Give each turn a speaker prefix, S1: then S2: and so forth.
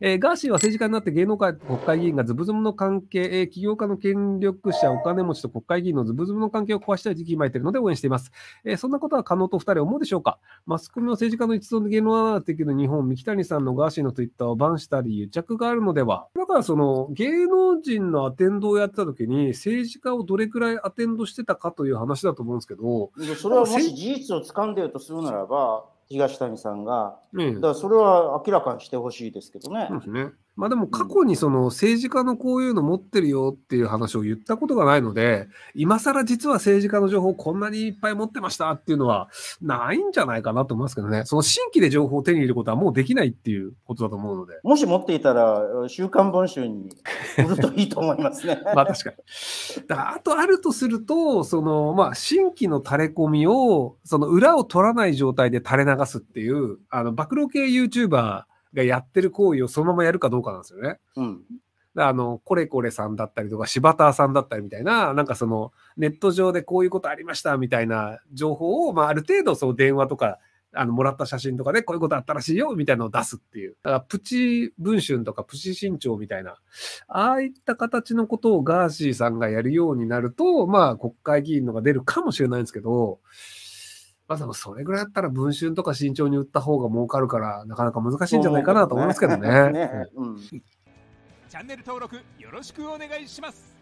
S1: えー、ガーシーは政治家になって芸能界と国会議員がズブズブの関係、えー、起業家の権力者、お金持ちと国会議員のズブズブの関係を壊したい時期まいているので応援しています。えー、そんなことは可能と2人思うでしょうかマスコミの政治家の一存で芸能アーティク日本、三木谷さんのガーシーのツイッターをバンしたり、癒着があるのではだからその芸能人のアテンドをやってた時に政治家をどれくらいアテンドしてたかという話だと思うんですけど。それはもし事実を掴んでるとするならば、東谷さんが、うん、だからそれは明らかにしてほしいですけどね。そうですねまあ、でも過去にその政治家のこういうの持ってるよっていう話を言ったことがないので、今更実は政治家の情報こんなにいっぱい持ってましたっていうのはないんじゃないかなと思いますけどね、その新規で情報を手に入れることはもうできないっていうことだと思うので。もし持っていたら、週刊文春に売るといいと思いますね。まあ確かに。だかあとあるとすると、そのまあ新規の垂れ込みを、その裏を取らない状態で垂れ流流すっていう、あの、暴露系 YouTuber がやってる行為をそのままやるかどうかなんですよね。うん。あの、コレコレさんだったりとか、柴田さんだったりみたいな、なんかその、ネット上でこういうことありましたみたいな情報を、まあ、ある程度、その電話とか、あの、もらった写真とかで、こういうことあったらしいよ、みたいなのを出すっていう。だから、プチ文春とか、プチ新潮みたいな、ああいった形のことをガーシーさんがやるようになると、まあ、国会議員のが出るかもしれないんですけど、まあでもそれぐらいだったら文春とか慎重に売った方が儲かるからなかなか難しいんじゃないかなと思いますけどね。ねうん、チャンネル登録よろしくお願いします。